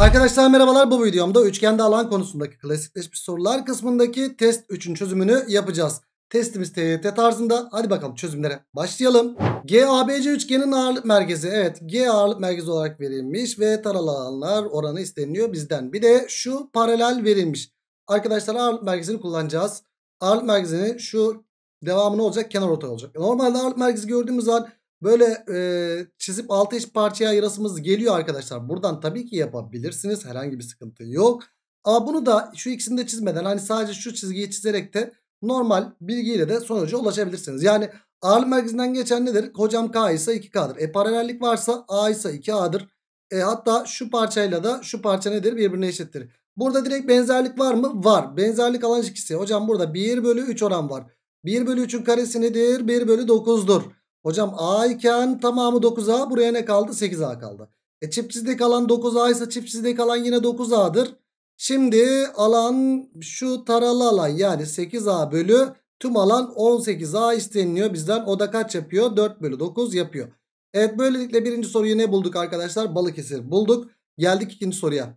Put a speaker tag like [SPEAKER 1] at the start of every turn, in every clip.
[SPEAKER 1] Arkadaşlar merhabalar bu videomda üçgende alan konusundaki klasikleşmiş sorular kısmındaki test 3'ün çözümünü yapacağız. Testimiz TYT tarzında hadi bakalım çözümlere başlayalım. GABC üçgenin ağırlık merkezi evet G ağırlık merkezi olarak verilmiş ve taralı alanlar oranı isteniliyor bizden. Bir de şu paralel verilmiş. Arkadaşlar ağırlık merkezini kullanacağız. Ağırlık merkezini şu devamı olacak kenar ortay olacak. E, normalde ağırlık merkezi gördüğümüz zaman Böyle e, çizip altı eş parçaya ayırasımız geliyor arkadaşlar. Buradan tabii ki yapabilirsiniz. Herhangi bir sıkıntı yok. Ama bunu da şu ikisini de çizmeden hani sadece şu çizgiyi çizerek de normal bilgiyle de sonuca ulaşabilirsiniz. Yani ağırlık merkezinden geçen nedir? Hocam K ise 2K'dır. E paralellik varsa A ise 2A'dır. E, hatta şu parçayla da şu parça nedir? Birbirine eşittir. Burada direkt benzerlik var mı? Var. Benzerlik alan ilişkisi. Hocam burada 1 bölü 3 oran var. 1 bölü 3'ün karesi nedir? 1 bölü 9'dur. Hocam A iken tamamı 9A buraya ne kaldı? 8A kaldı. E çiftçizde kalan 9A ise çiftçizde kalan yine 9A'dır. Şimdi alan şu taralı alan yani 8A bölü tüm alan 18A isteniliyor bizden. O da kaç yapıyor? 4 bölü 9 yapıyor. Evet böylelikle birinci soruyu ne bulduk arkadaşlar? Balıkesir bulduk. Geldik ikinci soruya.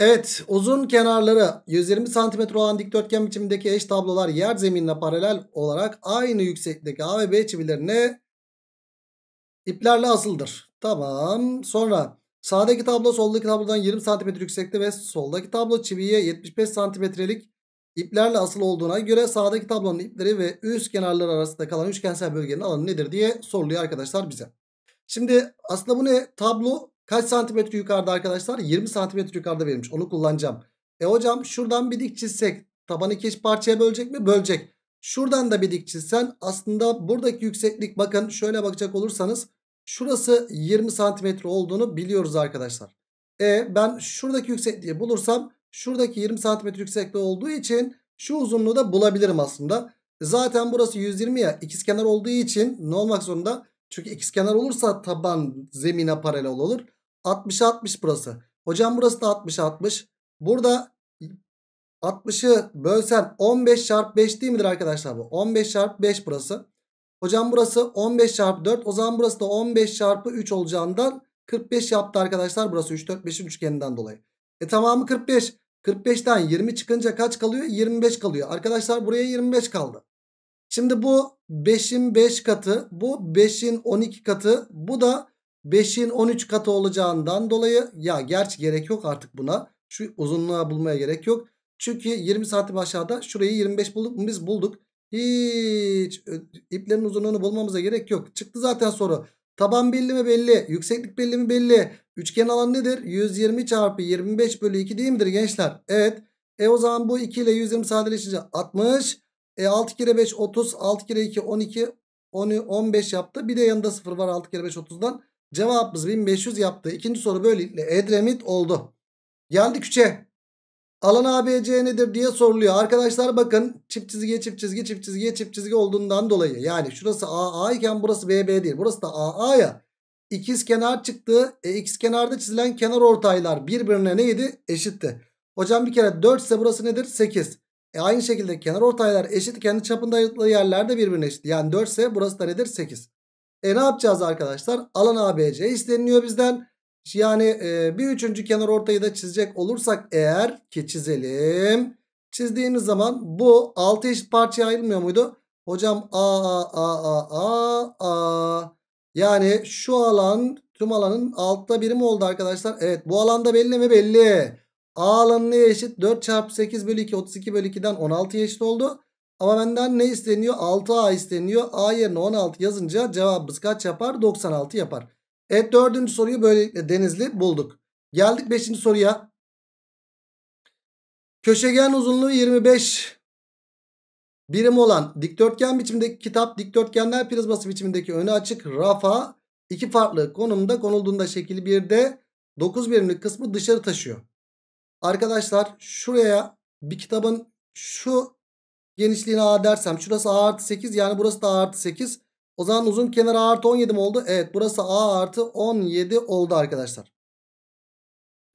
[SPEAKER 1] Evet uzun kenarları 120 cm olan dikdörtgen biçimindeki eş tablolar yer zeminine paralel olarak aynı yükseklikteki A ve B çivilerine iplerle asıldır. Tamam sonra sağdaki tablo soldaki tablodan 20 cm yüksekte ve soldaki tablo çiviye 75 cm'lik iplerle asılı olduğuna göre sağdaki tablonun ipleri ve üst kenarları arasında kalan üçgensel bölgenin alanı nedir diye soruluyor arkadaşlar bize. Şimdi aslında bu ne? Tablo Kaç santimetre yukarıda arkadaşlar? 20 santimetre yukarıda verilmiş. Onu kullanacağım. E hocam şuradan bir dik çizsek tabanı iki parçaya bölecek mi? Bölecek. Şuradan da bir dik çizsen aslında buradaki yükseklik bakın şöyle bakacak olursanız şurası 20 santimetre olduğunu biliyoruz arkadaşlar. E ben şuradaki yüksekliği bulursam şuradaki 20 santimetre yüksekliği olduğu için şu uzunluğu da bulabilirim aslında. Zaten burası 120 ya ikizkenar olduğu için ne olmak zorunda? Çünkü ikizkenar olursa taban zemine paralel olur. 60 60 burası. Hocam burası da 60 60. Burada 60'ı bölsen 15 çarpı 5 değil midir arkadaşlar bu? 15 çarpı 5 burası. Hocam burası 15 çarpı 4. O zaman burası da 15 çarpı 3 olacağından 45 yaptı arkadaşlar. Burası 3, 4, 5'in üçgeninden dolayı. E tamamı 45. 45'ten 20 çıkınca kaç kalıyor? 25 kalıyor. Arkadaşlar buraya 25 kaldı. Şimdi bu 5'in 5 katı. Bu 5'in 12 katı. Bu da 5'in 13 katı olacağından dolayı ya gerçi gerek yok artık buna. Şu uzunluğa bulmaya gerek yok. Çünkü 20 santim aşağıda şurayı 25 bulduk mu biz bulduk. Hiç iplerin uzunluğunu bulmamıza gerek yok. Çıktı zaten soru. Taban belli mi belli? Yükseklik belli mi belli? Üçgen alan nedir? 120 çarpı 25 bölü 2 değil midir gençler? Evet. E o zaman bu 2 ile 120 sadeleşince 60. E 6 kere 5 30. 6 kere 2 12. 10, 15 yaptı. Bir de yanında 0 var 6 kere 5 30'dan. Cevabımız 1500 yaptı. İkinci soru böylelikle Edremit oldu. Geldik 3'e. Alan ABC nedir diye soruluyor. Arkadaşlar bakın çift çizgiye çift çizgi çift çizgiye çift çizgi olduğundan dolayı. Yani şurası AA iken burası BB değil. Burası da AA ya. İkiz kenar çıktı. E, x kenarda çizilen kenar ortaylar birbirine neydi? Eşitti. Hocam bir kere 4 ise burası nedir? 8. E, aynı şekilde kenar ortaylar eşit. Kendi çapında yerlerde birbirine eşit. Yani 4 ise burası da nedir? 8. E ne yapacağız arkadaşlar? Alan ABC isteniliyor bizden. Yani e, bir üçüncü kenar ortayı da çizecek olursak eğer ki çizelim. Çizdiğimiz zaman bu 6 eşit parçaya ayrılmıyor muydu? Hocam a a a a a a. Yani şu alan tüm alanın altta birimi oldu arkadaşlar. Evet bu alanda belli mi? Belli. A alanına eşit 4 çarpı 8 bölü 2 32 bölü 2'den 16 eşit oldu. Ama benden ne isteniyor? 6A isteniyor. A yerine 16 yazınca cevabımız kaç yapar? 96 yapar. Evet dördüncü soruyu böylelikle Denizli bulduk. Geldik beşinci soruya. Köşegen uzunluğu 25 birim olan dikdörtgen biçimindeki kitap dikdörtgenler prizması biçimindeki önü açık rafa iki farklı konumda konulduğunda şekil 1'de 9 birimlik kısmı dışarı taşıyor. Arkadaşlar şuraya bir kitabın şu Genişliğini A dersem şurası A artı 8 yani burası da A artı 8. O zaman uzun kenar A artı 17 mi oldu? Evet burası A artı 17 oldu arkadaşlar.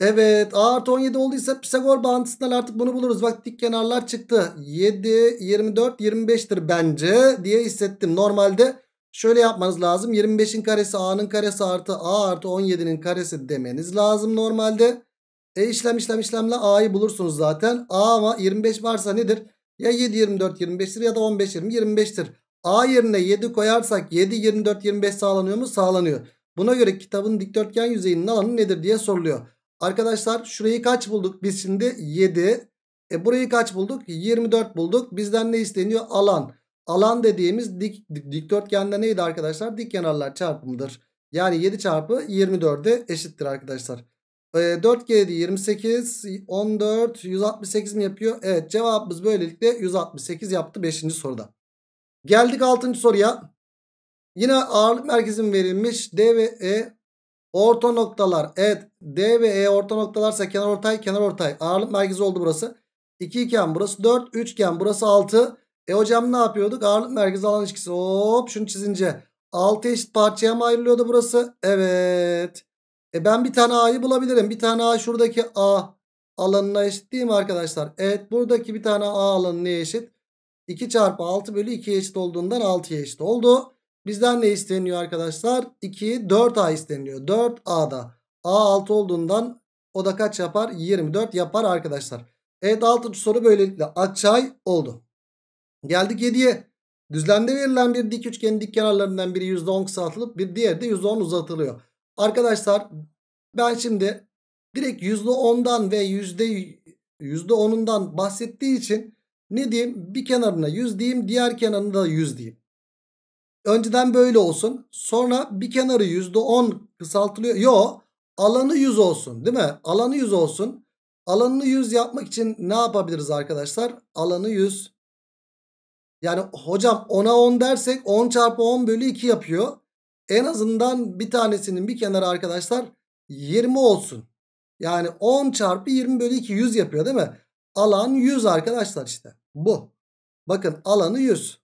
[SPEAKER 1] Evet A artı 17 olduysa Pisagor bağıntısından artık bunu buluruz. Bak dik kenarlar çıktı. 7, 24, 25'tir bence diye hissettim. Normalde şöyle yapmanız lazım. 25'in karesi A'nın karesi artı A artı 17'nin karesi demeniz lazım normalde. E işlem işlem işlemle A'yı bulursunuz zaten. A ama 25 varsa nedir? Ya 7 24 25'tir ya da 15 20 25'tir. A yerine 7 koyarsak 7 24 25 sağlanıyor mu? Sağlanıyor. Buna göre kitabın dikdörtgen yüzeyinin alanı nedir diye soruluyor. Arkadaşlar şurayı kaç bulduk? Biz şimdi 7. E burayı kaç bulduk? 24 bulduk. Bizden ne isteniyor? Alan. Alan dediğimiz dik, dik, dikdörtgende neydi arkadaşlar? Dik kenarlar çarpımıdır. Yani 7 çarpı 24'e eşittir arkadaşlar. 4 kere 28 14 168 mi yapıyor? Evet cevabımız böylelikle 168 yaptı 5. soruda. Geldik 6. soruya. Yine ağırlık merkezin verilmiş D ve E orta noktalar. Evet D ve E orta noktalarsa kenar ortay kenar ortay. Ağırlık merkezi oldu burası. 2 iken burası 4 3 iken burası 6. E hocam ne yapıyorduk? Ağırlık merkezi alan ilişkisi. Hop şunu çizince 6 eşit parçaya mı ayrılıyordu burası? Evet. E ben bir tane A'yı bulabilirim. Bir tane A şuradaki A alanına eşit değil mi arkadaşlar? Evet buradaki bir tane A alanı neye eşit? 2 çarpı 6 bölü 2'ye eşit olduğundan 6'ya eşit oldu. Bizden ne isteniyor arkadaşlar? 2, 4A isteniyor. 4A'da A 6 olduğundan o da kaç yapar? 24 yapar arkadaşlar. Evet 6. soru böylelikle açay oldu. Geldik 7'ye. Düzlemde verilen bir dik üçgenin dik kenarlarından biri %10 kısaltılıp bir diğeri de %10 uzatılıyor. Arkadaşlar ben şimdi direkt %10'dan ve %10'undan bahsettiği için ne diyeyim? Bir kenarına 100 diyeyim, diğer kenarına da 100 diyeyim. Önceden böyle olsun. Sonra bir kenarı %10 kısaltılıyor. Yo, alanı 100 olsun, değil mi? Alanı 100 olsun. Alanını 100 yapmak için ne yapabiliriz arkadaşlar? Alanı 100. Yani hocam 10'a 10 dersek 10 çarpı 10 bölü 2 yapıyor en azından bir tanesinin bir kenarı arkadaşlar 20 olsun. Yani 10 çarpı 20 bölü 2 100 yapıyor değil mi? Alan 100 arkadaşlar işte bu. Bakın alanı 100.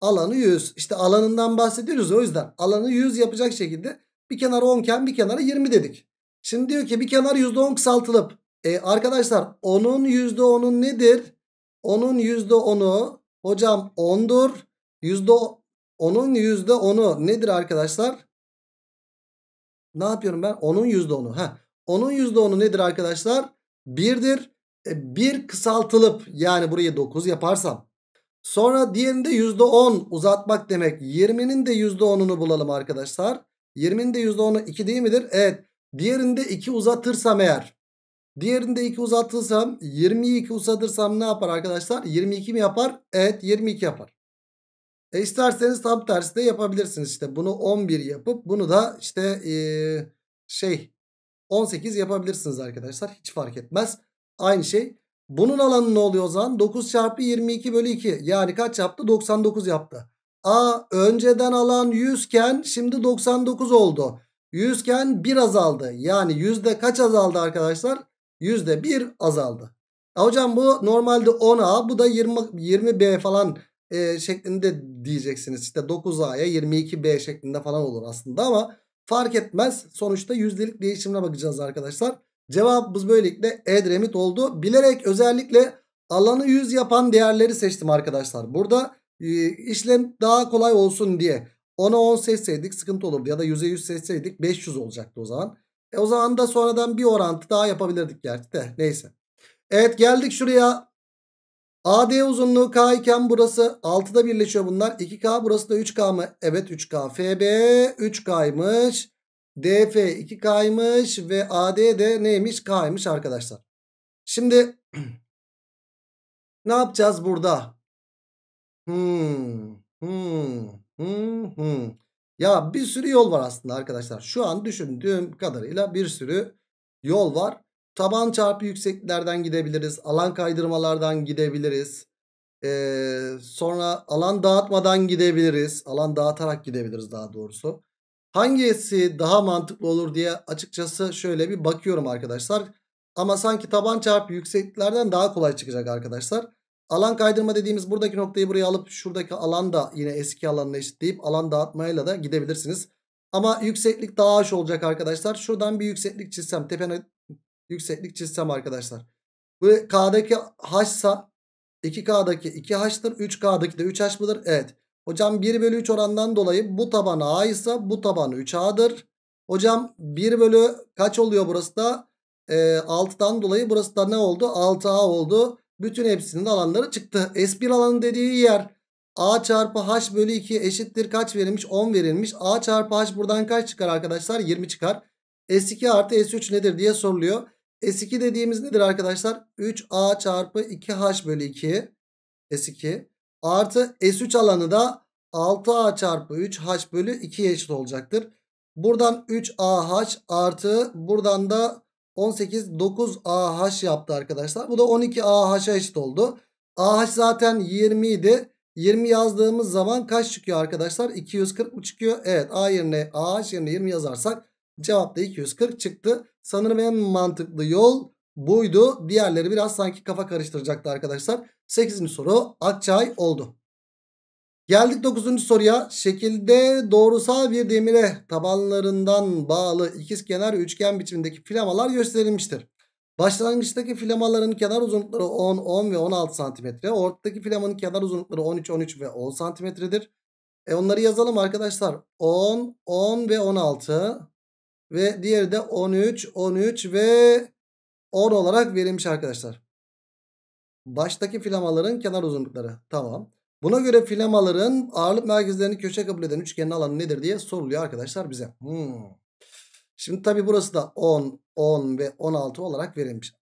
[SPEAKER 1] Alanı 100. İşte alanından bahsediyoruz o yüzden alanı 100 yapacak şekilde bir kenarı 10 iken bir kenarı 20 dedik. Şimdi diyor ki bir kenar %10 kısaltılıp e arkadaşlar onun %10'un nedir? Onun %10'u hocam 10'dur. Onun yüzde onu nedir arkadaşlar? Ne yapıyorum ben? Onun yüzde onu. Ha, onun yüzde onu nedir arkadaşlar? Birdir. E, bir kısaltılıp yani burayı 9 yaparsam. Sonra diğerinde yüzde 10 uzatmak demek. 20'nin de yüzde 10'unu bulalım arkadaşlar. 20'nin de yüzde 10'u 2 değil midir? Evet. Diğerinde 2 uzatırsam eğer. Diğerinde 2 uzatırsam 22 uzatırsam ne yapar arkadaşlar? 22 mi yapar? Evet 22 yapar. E isterseniz tam tersi de yapabilirsiniz. İşte bunu 11 yapıp bunu da işte ee, şey 18 yapabilirsiniz arkadaşlar. Hiç fark etmez. Aynı şey. Bunun alanı ne oluyor o zaman? 9 çarpı 22 bölü 2. Yani kaç yaptı? 99 yaptı. A önceden alan 100 iken şimdi 99 oldu. 100 iken 1 azaldı. Yani yüzde kaç azaldı arkadaşlar? Yüzde 1 azaldı. A hocam bu normalde 10A bu da 20, 20B falan e, şeklinde diyeceksiniz. İşte 9A'ya 22B şeklinde falan olur aslında ama fark etmez. Sonuçta yüzdelik değişimine bakacağız arkadaşlar. Cevabımız böylelikle Edremit oldu. Bilerek özellikle alanı 100 yapan değerleri seçtim arkadaşlar. Burada e, işlem daha kolay olsun diye 10'a 10 seçseydik sıkıntı olurdu ya da 100'e 100 seçseydik 500 olacaktı o zaman. E o zaman da sonradan bir orantı daha yapabilirdik gerçi de neyse. Evet geldik şuraya AD uzunluğu K iken burası 6'da birleşiyor bunlar. 2K burası da 3K mı? Evet 3K. FB 3K'ymış. DF 2K'ymış ve AD de neymiş? K'ymış arkadaşlar. Şimdi ne yapacağız burada? Hmm, hmm, hmm, hmm. Ya bir sürü yol var aslında arkadaşlar. Şu an düşündüğüm kadarıyla bir sürü yol var. Taban çarpı yüksekliklerden gidebiliriz. Alan kaydırmalardan gidebiliriz. Ee, sonra alan dağıtmadan gidebiliriz. Alan dağıtarak gidebiliriz daha doğrusu. Hangisi daha mantıklı olur diye açıkçası şöyle bir bakıyorum arkadaşlar. Ama sanki taban çarpı yüksekliklerden daha kolay çıkacak arkadaşlar. Alan kaydırma dediğimiz buradaki noktayı buraya alıp şuradaki alan da yine eski alanına eşitleyip alan dağıtmayla da gidebilirsiniz. Ama yükseklik daha aş olacak arkadaşlar. Şuradan bir yükseklik çizsem tepe yükseklik çizsem arkadaşlar. Bu K'daki H'sa 2K'daki 2H'tır. 3K'daki de 3H mıdır? Evet. Hocam 1 bölü 3 orandan dolayı bu taban A ise bu taban 3A'dır. Hocam 1 bölü kaç oluyor burası da? E, ee, 6'dan dolayı burası da ne oldu? 6A oldu. Bütün hepsinin alanları çıktı. S1 alanı dediği yer A çarpı H bölü 2 eşittir. Kaç verilmiş? 10 verilmiş. A çarpı H buradan kaç çıkar arkadaşlar? 20 çıkar. S2 artı S3 nedir diye soruluyor. S2 dediğimiz nedir arkadaşlar? 3A çarpı 2H bölü 2 S2 artı S3 alanı da 6A çarpı 3H bölü 2'ye eşit olacaktır. Buradan 3AH artı buradan da 18 9AH yaptı arkadaşlar. Bu da 12AH'a eşit oldu. AH zaten 20 idi. 20 yazdığımız zaman kaç çıkıyor arkadaşlar? 240 mı çıkıyor? Evet A yerine AH yerine 20 yazarsak cevap da 240 çıktı. Sanırım en mantıklı yol buydu. Diğerleri biraz sanki kafa karıştıracaktı arkadaşlar. 8. soru Akçay oldu. Geldik 9. soruya. Şekilde doğrusal bir demire tabanlarından bağlı ikizkenar üçgen biçimindeki filamalar gösterilmiştir. Başlangıçtaki filamaların kenar uzunlukları 10, 10 ve 16 santimetre. Ortadaki filamanın kenar uzunlukları 13, 13 ve 10 santimetredir. E onları yazalım arkadaşlar. 10, 10 ve 16. Ve diğeri de 13, 13 ve 10 olarak verilmiş arkadaşlar. Baştaki filamaların kenar uzunlukları. Tamam. Buna göre filamaların ağırlık merkezlerini köşe kabul eden üçgenin alanı nedir diye soruluyor arkadaşlar bize. Hmm. Şimdi tabi burası da 10, 10 ve 16 olarak verilmiş.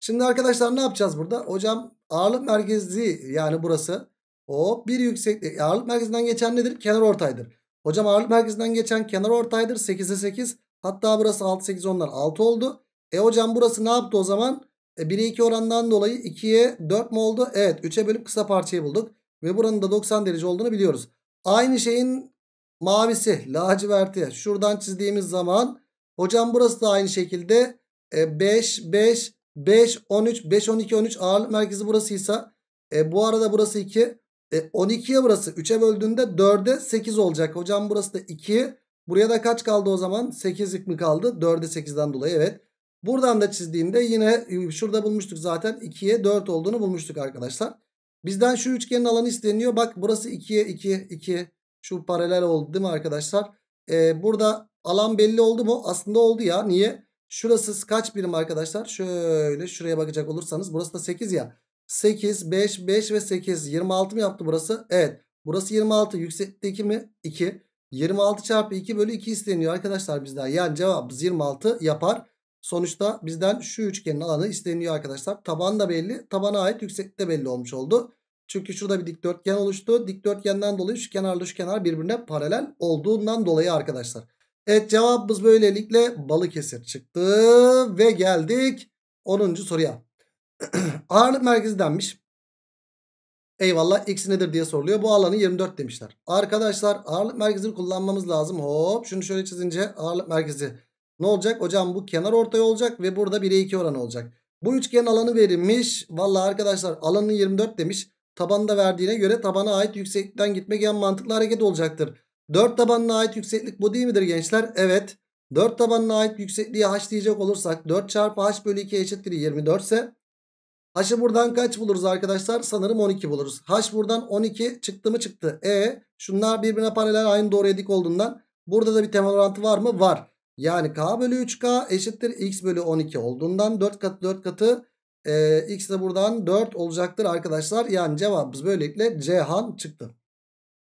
[SPEAKER 1] Şimdi arkadaşlar ne yapacağız burada? Hocam ağırlık merkezi yani burası o bir yükseklik. E, ağırlık merkezinden geçen nedir? Kenar ortaydır. Hocam ağırlık merkezinden geçen kenar ortaydır. 8'e 8. Hatta burası 6 8 onlar 6 oldu. E hocam burası ne yaptı o zaman? E, 1'e 2 orandan dolayı 2'ye 4 mu oldu? Evet 3'e bölüp kısa parçayı bulduk. Ve buranın da 90 derece olduğunu biliyoruz. Aynı şeyin mavisi laciverti şuradan çizdiğimiz zaman hocam burası da aynı şekilde e, 5 5 5 13 5 12 13 ağırlık merkezi burasıysa e, bu arada burası 2 e, 12'ye burası 3'e böldüğünde 4'e 8 olacak. Hocam burası da 2 Buraya da kaç kaldı o zaman? 8'lik mi kaldı? 4'e 8'den dolayı evet. Buradan da çizdiğimde yine ıı, şurada bulmuştuk zaten 2'ye 4 olduğunu bulmuştuk arkadaşlar. Bizden şu üçgenin alanı isteniyor. Bak burası 2'ye 2, 2. Şu paralel oldu değil mi arkadaşlar? Ee, burada alan belli oldu mu? Aslında oldu ya. Niye? Şurası kaç birim arkadaşlar? Şöyle şuraya bakacak olursanız. Burası da 8 ya. 8, 5, 5 ve 8. 26 mı yaptı burası? Evet. Burası 26. Yüksekte 2 mi? 2. 26 çarpı 2 bölü 2 isteniyor arkadaşlar bizden. Yani cevabımız 26 yapar. Sonuçta bizden şu üçgenin alanı isteniyor arkadaşlar. Taban da belli. Tabana ait yükseklik de belli olmuş oldu. Çünkü şurada bir dikdörtgen oluştu. Dikdörtgenden dolayı şu kenarla şu kenar birbirine paralel olduğundan dolayı arkadaşlar. Evet cevabımız böylelikle Balıkesir çıktı. Ve geldik 10. soruya. Ağırlık merkezi denmiş. Eyvallah x nedir diye soruluyor. Bu alanı 24 demişler. Arkadaşlar ağırlık merkezini kullanmamız lazım. Hop şunu şöyle çizince ağırlık merkezi ne olacak? Hocam bu kenar ortay olacak ve burada 1'e 2 oran olacak. Bu üçgen alanı verilmiş. Valla arkadaşlar alanı 24 demiş. Tabanda verdiğine göre tabana ait yükseklikten gitmek en mantıklı hareket olacaktır. 4 tabanına ait yükseklik bu değil midir gençler? Evet. 4 tabanına ait yüksekliği h diyecek olursak 4 çarpı h bölü 2 eşittir 24 ise H'ı buradan kaç buluruz arkadaşlar? Sanırım 12 buluruz. H buradan 12 çıktı mı çıktı. E şunlar birbirine paralel aynı doğruya dik olduğundan burada da bir temel orantı var mı? Var. Yani K bölü 3K eşittir X bölü 12 olduğundan 4 katı 4 katı e, X de buradan 4 olacaktır arkadaşlar. Yani cevabımız böylelikle Cihan çıktı.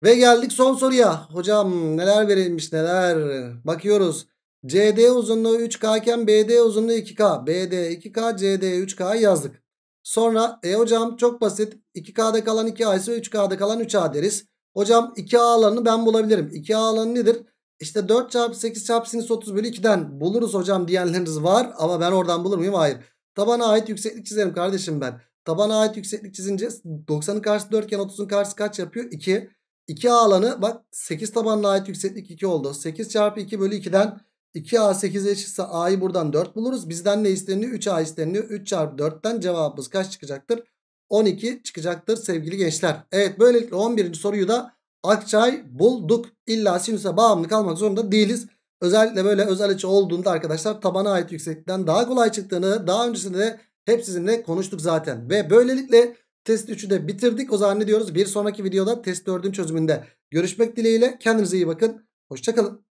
[SPEAKER 1] Ve geldik son soruya. Hocam neler verilmiş neler. Bakıyoruz. CD uzunluğu 3K iken BD uzunluğu 2K. BD 2K, CD 3K yazdık. Sonra e hocam çok basit 2K'da kalan 2A ise 3K'da kalan 3A deriz. Hocam 2A alanını ben bulabilirim. 2A alanı nedir? İşte 4 çarpı 8 çarpı sinüs 30 bölü 2'den buluruz hocam diyenleriniz var. Ama ben oradan bulur muyum? Hayır. Tabana ait yükseklik çizerim kardeşim ben. Tabana ait yükseklik çizince 90'ın karşısı 4 iken 30'un karşısı kaç yapıyor? 2. 2 alanı bak 8 tabanına ait yükseklik 2 oldu. 8 çarpı 2 bölü 2'den 2A 8'e eşitse A'yı buradan 4 buluruz. Bizden ne isteniyor? 3A isteniyor. 3 çarpı 4'ten cevabımız kaç çıkacaktır? 12 çıkacaktır sevgili gençler. Evet böylelikle 11. soruyu da Akçay bulduk. İlla sinüse bağımlı kalmak zorunda değiliz. Özellikle böyle özel açı olduğunda arkadaşlar tabana ait yükseklikten daha kolay çıktığını daha öncesinde de hep sizinle konuştuk zaten. Ve böylelikle test 3'ü de bitirdik. O zaman ne diyoruz? Bir sonraki videoda test 4'ün çözümünde görüşmek dileğiyle. Kendinize iyi bakın. Hoşçakalın.